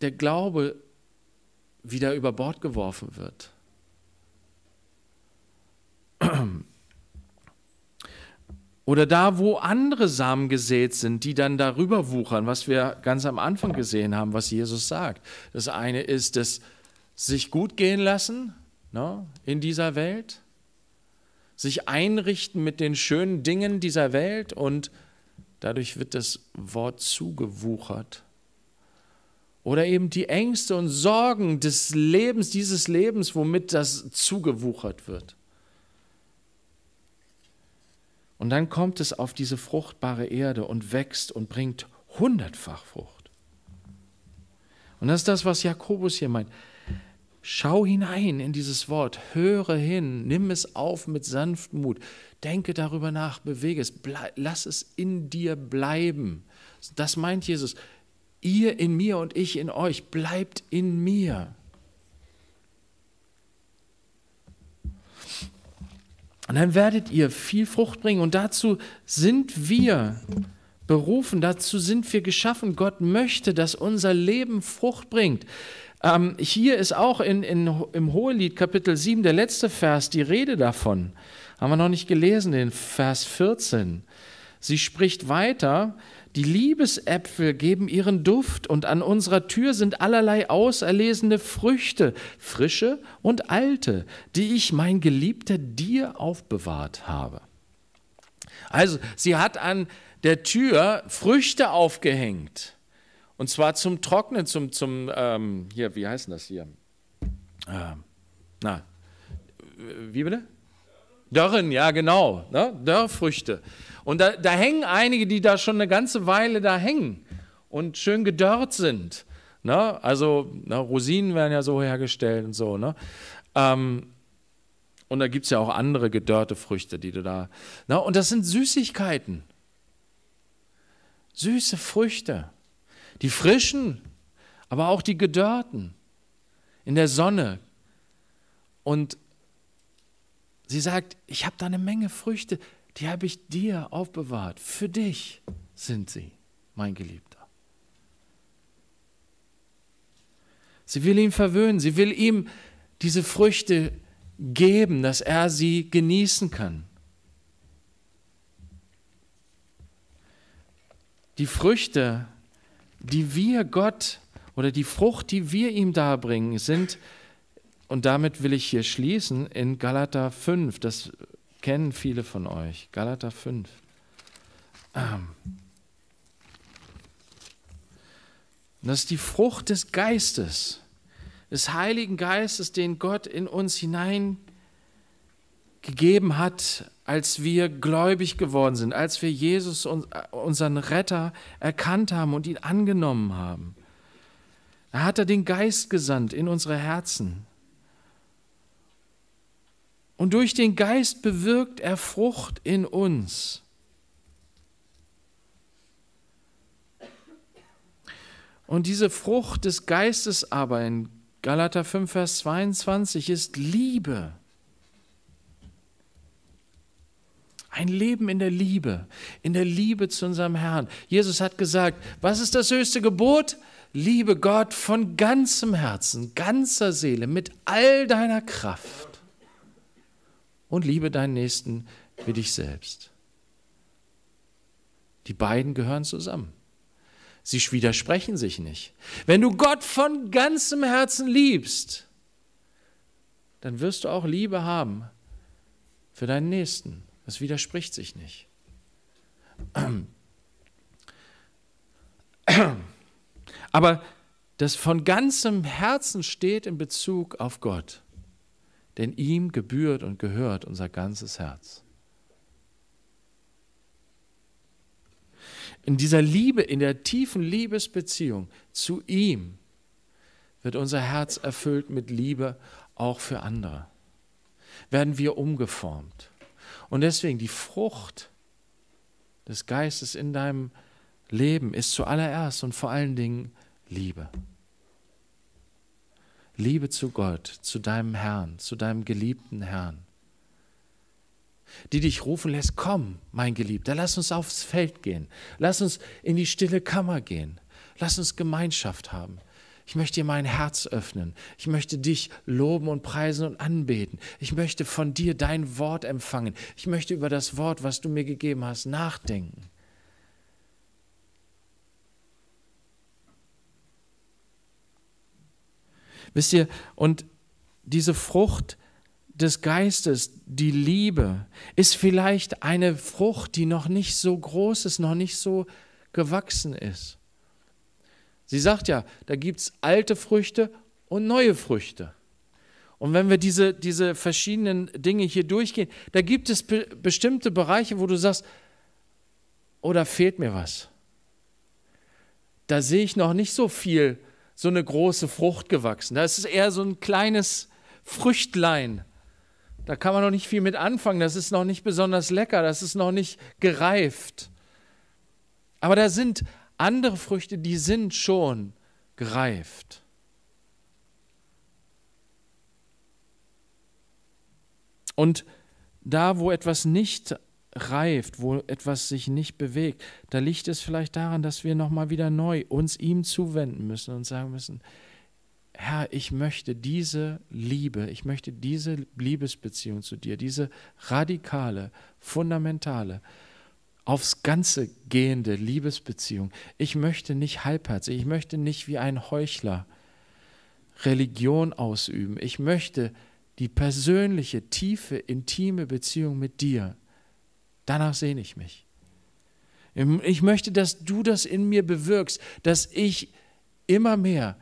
der Glaube wieder über Bord geworfen wird. Oder da, wo andere Samen gesät sind, die dann darüber wuchern, was wir ganz am Anfang gesehen haben, was Jesus sagt. Das eine ist dass sich gut gehen lassen ne, in dieser Welt, sich einrichten mit den schönen Dingen dieser Welt und Dadurch wird das Wort zugewuchert. Oder eben die Ängste und Sorgen des Lebens, dieses Lebens, womit das zugewuchert wird. Und dann kommt es auf diese fruchtbare Erde und wächst und bringt hundertfach Frucht. Und das ist das, was Jakobus hier meint. Schau hinein in dieses Wort, höre hin, nimm es auf mit Sanftmut, denke darüber nach, bewege es, lass es in dir bleiben. Das meint Jesus. Ihr in mir und ich in euch, bleibt in mir. Und dann werdet ihr viel Frucht bringen. Und dazu sind wir berufen, dazu sind wir geschaffen. Gott möchte, dass unser Leben Frucht bringt. Ähm, hier ist auch in, in, im Hohelied Kapitel 7 der letzte Vers die Rede davon. Haben wir noch nicht gelesen, den Vers 14. Sie spricht weiter, die Liebesäpfel geben ihren Duft und an unserer Tür sind allerlei auserlesene Früchte, frische und alte, die ich, mein Geliebter, dir aufbewahrt habe. Also, sie hat an der Tür Früchte aufgehängt. Und zwar zum Trocknen, zum, zum ähm, hier, wie heißt das hier? Ähm, na, wie bitte? Dörren, ja genau, ne? Dörrfrüchte. Und da, da hängen einige, die da schon eine ganze Weile da hängen und schön gedörrt sind. Ne? Also ne, Rosinen werden ja so hergestellt und so. Ne? Ähm, und da gibt es ja auch andere gedörrte Früchte, die du da. Ne? Und das sind Süßigkeiten. Süße Früchte die frischen, aber auch die gedörrten in der Sonne. Und sie sagt, ich habe da eine Menge Früchte, die habe ich dir aufbewahrt. Für dich sind sie, mein Geliebter. Sie will ihn verwöhnen, sie will ihm diese Früchte geben, dass er sie genießen kann. Die Früchte die wir Gott oder die Frucht, die wir ihm darbringen, sind, und damit will ich hier schließen, in Galater 5. Das kennen viele von euch. Galater 5. Ähm. Das ist die Frucht des Geistes, des Heiligen Geistes, den Gott in uns hineingegeben hat als wir gläubig geworden sind, als wir Jesus, äh, unseren Retter, erkannt haben und ihn angenommen haben. Da hat er den Geist gesandt in unsere Herzen. Und durch den Geist bewirkt er Frucht in uns. Und diese Frucht des Geistes aber in Galater 5, Vers 22 ist Liebe. Ein Leben in der Liebe, in der Liebe zu unserem Herrn. Jesus hat gesagt, was ist das höchste Gebot? Liebe Gott von ganzem Herzen, ganzer Seele, mit all deiner Kraft. Und liebe deinen Nächsten wie dich selbst. Die beiden gehören zusammen. Sie widersprechen sich nicht. Wenn du Gott von ganzem Herzen liebst, dann wirst du auch Liebe haben für deinen Nächsten. Das widerspricht sich nicht. Aber das von ganzem Herzen steht in Bezug auf Gott, denn ihm gebührt und gehört unser ganzes Herz. In dieser Liebe, in der tiefen Liebesbeziehung zu ihm wird unser Herz erfüllt mit Liebe auch für andere. Werden wir umgeformt. Und deswegen die Frucht des Geistes in deinem Leben ist zuallererst und vor allen Dingen Liebe. Liebe zu Gott, zu deinem Herrn, zu deinem geliebten Herrn, die dich rufen lässt, komm, mein Geliebter, lass uns aufs Feld gehen, lass uns in die stille Kammer gehen, lass uns Gemeinschaft haben, ich möchte dir mein Herz öffnen. Ich möchte dich loben und preisen und anbeten. Ich möchte von dir dein Wort empfangen. Ich möchte über das Wort, was du mir gegeben hast, nachdenken. Wisst ihr, und diese Frucht des Geistes, die Liebe, ist vielleicht eine Frucht, die noch nicht so groß ist, noch nicht so gewachsen ist. Sie sagt ja, da gibt es alte Früchte und neue Früchte. Und wenn wir diese, diese verschiedenen Dinge hier durchgehen, da gibt es be bestimmte Bereiche, wo du sagst, oh, da fehlt mir was. Da sehe ich noch nicht so viel, so eine große Frucht gewachsen. Da ist es eher so ein kleines Früchtlein. Da kann man noch nicht viel mit anfangen. Das ist noch nicht besonders lecker. Das ist noch nicht gereift. Aber da sind andere Früchte, die sind schon gereift. Und da, wo etwas nicht reift, wo etwas sich nicht bewegt, da liegt es vielleicht daran, dass wir nochmal wieder neu uns ihm zuwenden müssen und sagen müssen, Herr, ich möchte diese Liebe, ich möchte diese Liebesbeziehung zu dir, diese radikale, fundamentale, aufs Ganze gehende Liebesbeziehung. Ich möchte nicht halbherzig, ich möchte nicht wie ein Heuchler Religion ausüben. Ich möchte die persönliche, tiefe, intime Beziehung mit dir. Danach sehne ich mich. Ich möchte, dass du das in mir bewirkst, dass ich immer mehr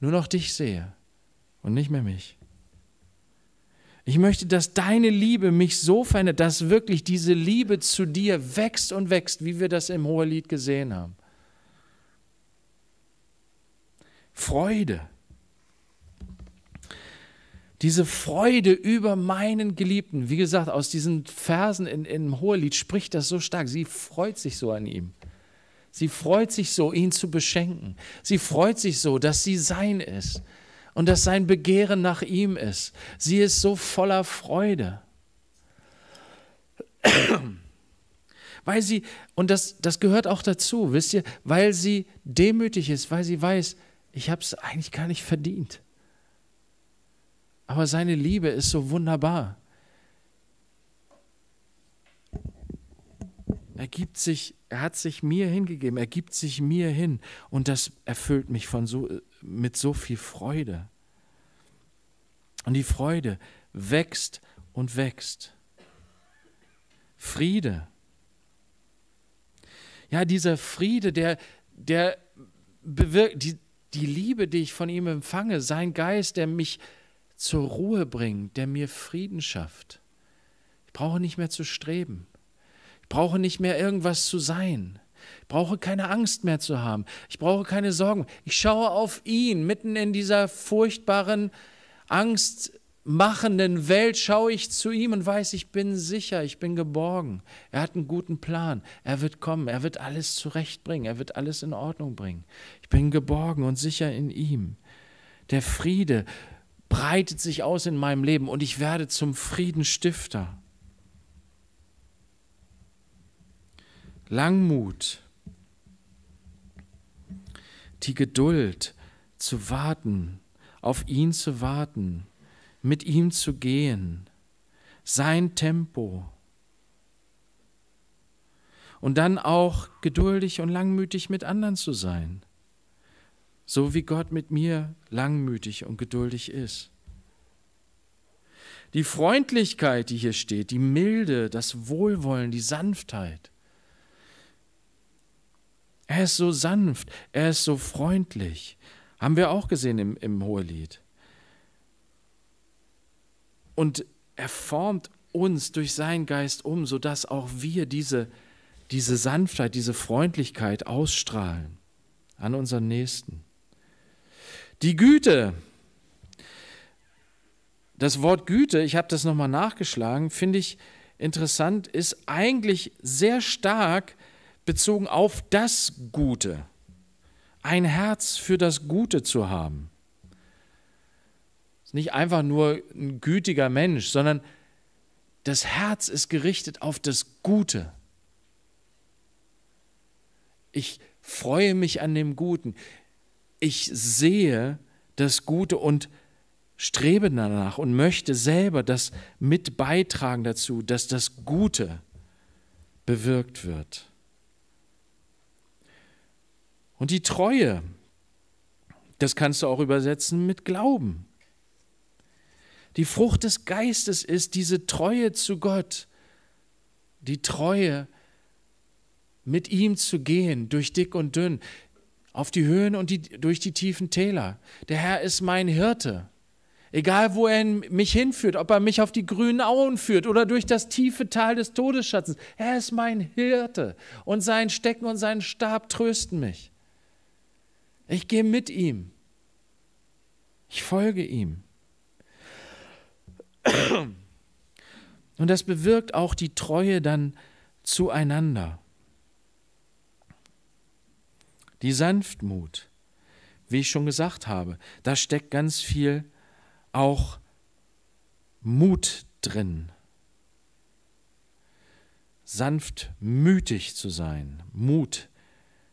nur noch dich sehe und nicht mehr mich. Ich möchte, dass deine Liebe mich so verändert, dass wirklich diese Liebe zu dir wächst und wächst, wie wir das im Hohelied gesehen haben. Freude. Diese Freude über meinen Geliebten. Wie gesagt, aus diesen Versen in, im Hohelied spricht das so stark. Sie freut sich so an ihm. Sie freut sich so, ihn zu beschenken. Sie freut sich so, dass sie sein ist und dass sein Begehren nach ihm ist. Sie ist so voller Freude. Weil sie, und das, das gehört auch dazu, wisst ihr, weil sie demütig ist, weil sie weiß, ich habe es eigentlich gar nicht verdient. Aber seine Liebe ist so wunderbar. Er gibt sich, er hat sich mir hingegeben, er gibt sich mir hin. Und das erfüllt mich von so, mit so viel Freude. Und die Freude wächst und wächst. Friede. Ja, dieser Friede, der, der bewirkt, die, die Liebe, die ich von ihm empfange, sein Geist, der mich zur Ruhe bringt, der mir Frieden schafft. Ich brauche nicht mehr zu streben brauche nicht mehr irgendwas zu sein, Ich brauche keine Angst mehr zu haben, ich brauche keine Sorgen. Ich schaue auf ihn mitten in dieser furchtbaren, angstmachenden Welt, schaue ich zu ihm und weiß, ich bin sicher, ich bin geborgen. Er hat einen guten Plan, er wird kommen, er wird alles zurechtbringen, er wird alles in Ordnung bringen. Ich bin geborgen und sicher in ihm. Der Friede breitet sich aus in meinem Leben und ich werde zum Friedenstifter. Langmut, die Geduld zu warten, auf ihn zu warten, mit ihm zu gehen, sein Tempo. Und dann auch geduldig und langmütig mit anderen zu sein, so wie Gott mit mir langmütig und geduldig ist. Die Freundlichkeit, die hier steht, die Milde, das Wohlwollen, die Sanftheit. Er ist so sanft, er ist so freundlich. Haben wir auch gesehen im, im Hohelied. Und er formt uns durch seinen Geist um, sodass auch wir diese, diese Sanftheit, diese Freundlichkeit ausstrahlen an unseren Nächsten. Die Güte, das Wort Güte, ich habe das nochmal nachgeschlagen, finde ich interessant, ist eigentlich sehr stark bezogen auf das Gute, ein Herz für das Gute zu haben. Ist nicht einfach nur ein gütiger Mensch, sondern das Herz ist gerichtet auf das Gute. Ich freue mich an dem Guten. Ich sehe das Gute und strebe danach und möchte selber das mit beitragen dazu, dass das Gute bewirkt wird. Und die Treue, das kannst du auch übersetzen mit Glauben. Die Frucht des Geistes ist diese Treue zu Gott, die Treue, mit ihm zu gehen, durch dick und dünn, auf die Höhen und die, durch die tiefen Täler. Der Herr ist mein Hirte. Egal, wo er mich hinführt, ob er mich auf die grünen Auen führt oder durch das tiefe Tal des Todesschatzens, er ist mein Hirte und sein Stecken und sein Stab trösten mich. Ich gehe mit ihm. Ich folge ihm. Und das bewirkt auch die Treue dann zueinander. Die Sanftmut, wie ich schon gesagt habe, da steckt ganz viel auch Mut drin. Sanftmütig zu sein, Mut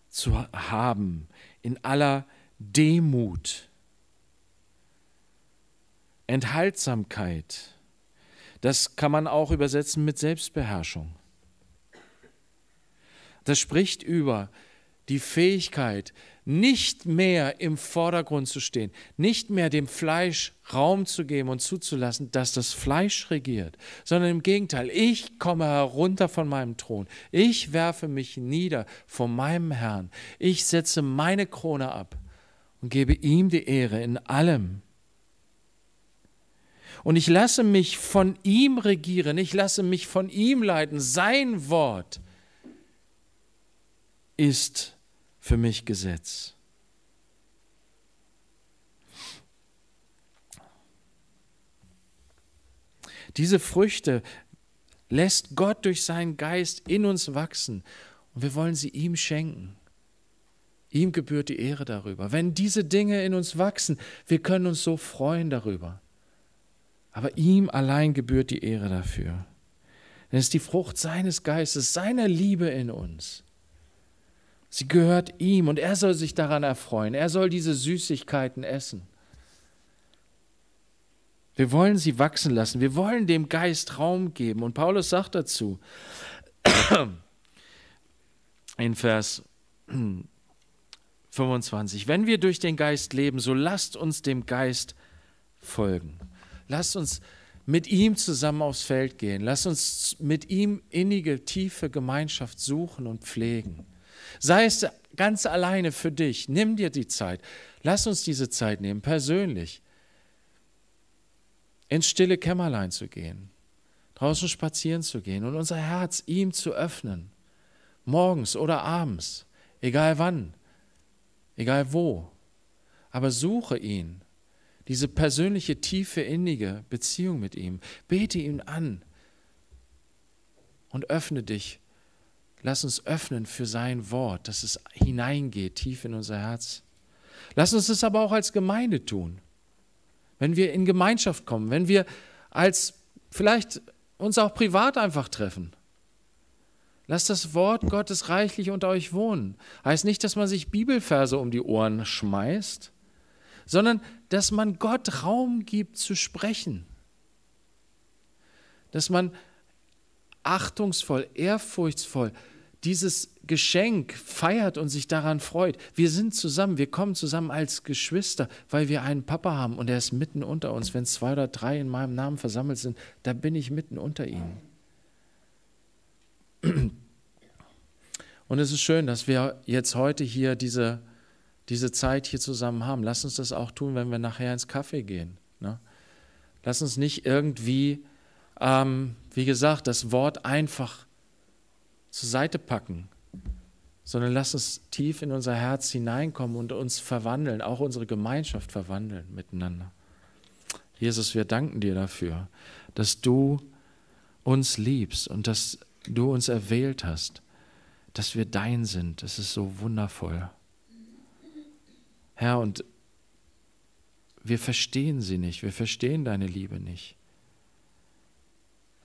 zu haben, in aller Demut, Enthaltsamkeit. Das kann man auch übersetzen mit Selbstbeherrschung. Das spricht über die Fähigkeit, nicht mehr im Vordergrund zu stehen, nicht mehr dem Fleisch Raum zu geben und zuzulassen, dass das Fleisch regiert, sondern im Gegenteil, ich komme herunter von meinem Thron, ich werfe mich nieder vor meinem Herrn, ich setze meine Krone ab und gebe ihm die Ehre in allem. Und ich lasse mich von ihm regieren, ich lasse mich von ihm leiten, sein Wort ist für mich Gesetz. Diese Früchte lässt Gott durch seinen Geist in uns wachsen und wir wollen sie ihm schenken. Ihm gebührt die Ehre darüber. Wenn diese Dinge in uns wachsen, wir können uns so freuen darüber. Aber ihm allein gebührt die Ehre dafür. Denn es ist die Frucht seines Geistes, seiner Liebe in uns. Sie gehört ihm und er soll sich daran erfreuen. Er soll diese Süßigkeiten essen. Wir wollen sie wachsen lassen. Wir wollen dem Geist Raum geben. Und Paulus sagt dazu in Vers 25, wenn wir durch den Geist leben, so lasst uns dem Geist folgen. Lasst uns mit ihm zusammen aufs Feld gehen. Lasst uns mit ihm innige, tiefe Gemeinschaft suchen und pflegen. Sei es ganz alleine für dich. Nimm dir die Zeit. Lass uns diese Zeit nehmen, persönlich. Ins stille Kämmerlein zu gehen, draußen spazieren zu gehen und unser Herz ihm zu öffnen. Morgens oder abends, egal wann, egal wo. Aber suche ihn, diese persönliche, tiefe, innige Beziehung mit ihm. Bete ihn an und öffne dich Lass uns öffnen für sein Wort, dass es hineingeht tief in unser Herz. Lass uns es aber auch als Gemeinde tun. Wenn wir in Gemeinschaft kommen, wenn wir als vielleicht uns auch privat einfach treffen. Lasst das Wort Gottes reichlich unter euch wohnen. Heißt nicht, dass man sich Bibelverse um die Ohren schmeißt, sondern dass man Gott Raum gibt zu sprechen. Dass man achtungsvoll, ehrfurchtsvoll dieses Geschenk feiert und sich daran freut. Wir sind zusammen, wir kommen zusammen als Geschwister, weil wir einen Papa haben und er ist mitten unter uns. Wenn zwei oder drei in meinem Namen versammelt sind, da bin ich mitten unter ihnen. Und es ist schön, dass wir jetzt heute hier diese, diese Zeit hier zusammen haben. Lass uns das auch tun, wenn wir nachher ins Kaffee gehen. Ne? Lass uns nicht irgendwie ähm, wie gesagt, das Wort einfach zur Seite packen, sondern lass es tief in unser Herz hineinkommen und uns verwandeln, auch unsere Gemeinschaft verwandeln miteinander. Jesus, wir danken dir dafür, dass du uns liebst und dass du uns erwählt hast, dass wir dein sind. Das ist so wundervoll. Herr, und wir verstehen sie nicht, wir verstehen deine Liebe nicht.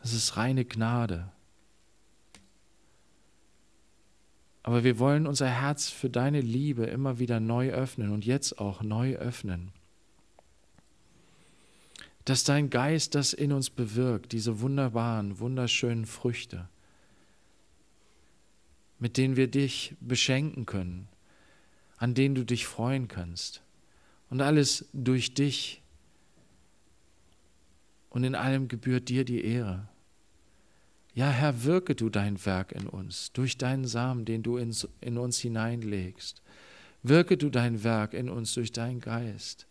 Das ist reine Gnade. Aber wir wollen unser Herz für deine Liebe immer wieder neu öffnen und jetzt auch neu öffnen. Dass dein Geist das in uns bewirkt, diese wunderbaren, wunderschönen Früchte, mit denen wir dich beschenken können, an denen du dich freuen kannst. Und alles durch dich. Und in allem gebührt dir die Ehre. Ja, Herr, wirke du dein Werk in uns, durch deinen Samen, den du ins, in uns hineinlegst. Wirke du dein Werk in uns durch deinen Geist.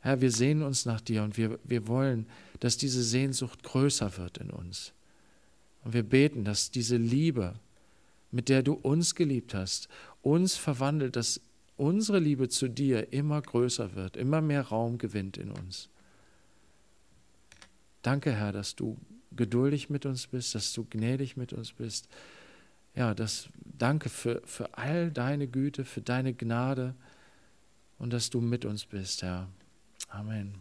Herr, wir sehnen uns nach dir und wir, wir wollen, dass diese Sehnsucht größer wird in uns. Und wir beten, dass diese Liebe, mit der du uns geliebt hast, uns verwandelt, dass unsere Liebe zu dir immer größer wird, immer mehr Raum gewinnt in uns. Danke, Herr, dass du geduldig mit uns bist, dass du gnädig mit uns bist. Ja, das danke für, für all deine Güte, für deine Gnade und dass du mit uns bist, Herr. Amen.